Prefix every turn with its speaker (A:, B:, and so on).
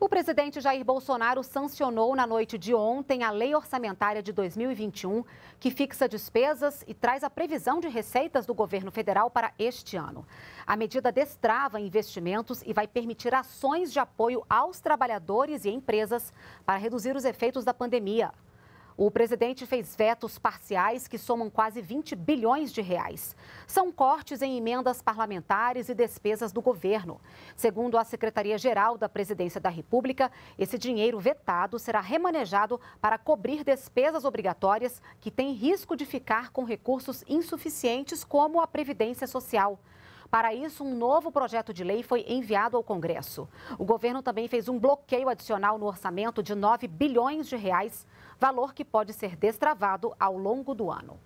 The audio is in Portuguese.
A: O presidente Jair Bolsonaro sancionou na noite de ontem a Lei Orçamentária de 2021, que fixa despesas e traz a previsão de receitas do governo federal para este ano. A medida destrava investimentos e vai permitir ações de apoio aos trabalhadores e empresas para reduzir os efeitos da pandemia. O presidente fez vetos parciais que somam quase 20 bilhões de reais. São cortes em emendas parlamentares e despesas do governo. Segundo a Secretaria-Geral da Presidência da República, esse dinheiro vetado será remanejado para cobrir despesas obrigatórias que têm risco de ficar com recursos insuficientes, como a Previdência Social. Para isso, um novo projeto de lei foi enviado ao Congresso. O governo também fez um bloqueio adicional no orçamento de 9 bilhões de reais, valor que pode ser destravado ao longo do ano.